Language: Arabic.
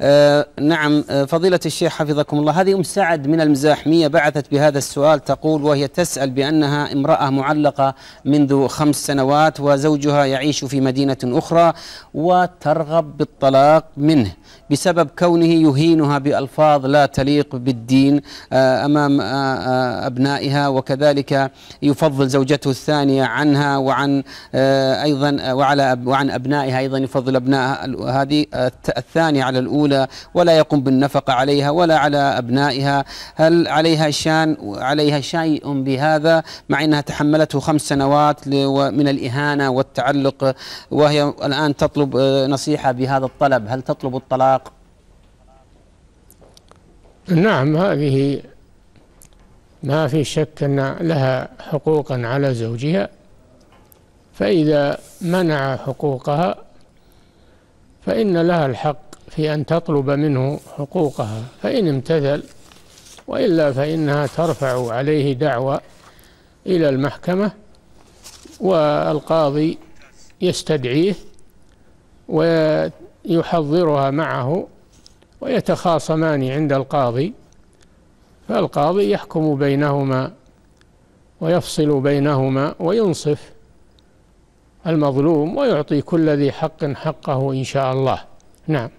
آه، نعم آه، فضيلة الشيخ حفظكم الله هذه أم سعد من المزاحمية بعثت بهذا السؤال تقول وهي تسأل بأنها امرأة معلقة منذ خمس سنوات وزوجها يعيش في مدينة أخرى وترغب بالطلاق منه بسبب كونه يهينها بألفاظ لا تليق بالدين آه، أمام أبنائها وكذلك يفضل زوجته الثانية عنها وعن أيضا وعلى وعن أبنائها أيضا يفضل أبنائها هذه الثانية على الأولى الأولى ولا يقوم بالنفقة عليها ولا على أبنائها هل عليها شان عليها شيء بهذا مع أنها تحملته خمس سنوات من الإهانة والتعلق وهي الآن تطلب آه، نصيحة بهذا الطلب هل تطلب الطلاق نعم هذه ما في شك أن لها حقوقا على زوجها فإذا منع حقوقها فإن لها الحق في أن تطلب منه حقوقها فإن امتثل وإلا فإنها ترفع عليه دعوة إلى المحكمة والقاضي يستدعيه ويحضرها معه ويتخاصمان عند القاضي فالقاضي يحكم بينهما ويفصل بينهما وينصف المظلوم ويعطي كل ذي حق حقه إن شاء الله نعم